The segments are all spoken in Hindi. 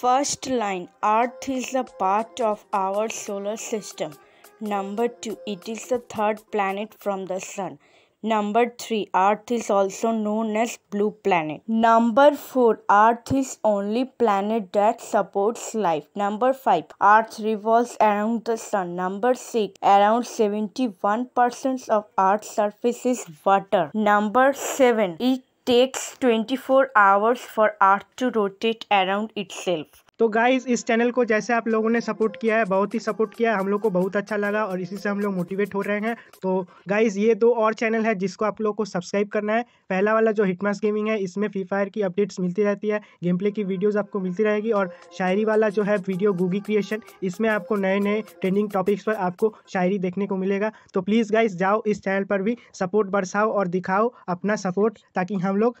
First line Earth is a part of our solar system. Number 2 It is the third planet from the sun. Number 3 Earth is also known as blue planet. Number 4 Earth is only planet that supports life. Number 5 Earth revolves around the sun. Number 6 Around 71% of Earth's surface is water. Number 7 Each takes 24 hours for Earth to rotate around itself. तो गाइज इस चैनल को जैसे आप लोगों ने सपोर्ट किया है बहुत ही सपोर्ट किया है हम लोग को बहुत अच्छा लगा और इसी से हम लोग मोटिवेट हो रहे हैं तो गाइज ये दो और चैनल है जिसको आप लोग को सब्सक्राइब करना है पहला वाला जो हिटमास गेमिंग है इसमें फ्री फायर की अपडेट्स मिलती रहती है गेम प्ले की वीडियोज़ आपको मिलती रहेगी और शायरी वाला जो है वीडियो गूगी क्रिएशन इसमें आपको नए नए ट्रेंडिंग टॉपिक्स पर आपको शायरी देखने को मिलेगा तो प्लीज़ गाइज जाओ इस चैनल पर भी सपोर्ट बरसाओ और दिखाओ अपना सपोर्ट ताकि हम लोग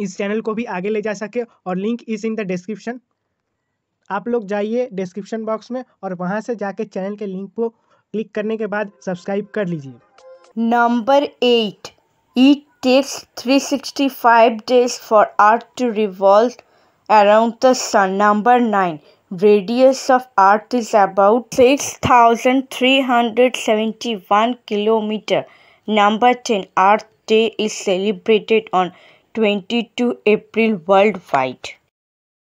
इस चैनल को भी आगे ले जा सके और link is in the description आप लोग जाइए डिस्क्रिप्शन बॉक्स में और वहाँ से जाके चैनल के लिंक को क्लिक करने के बाद सब्सक्राइब कर लीजिए number eight it takes 365 days for earth to revolve around the sun number nine radius of earth is about thousand three hundred seventy one kilometre number ten earth day is celebrated on 22 April world wide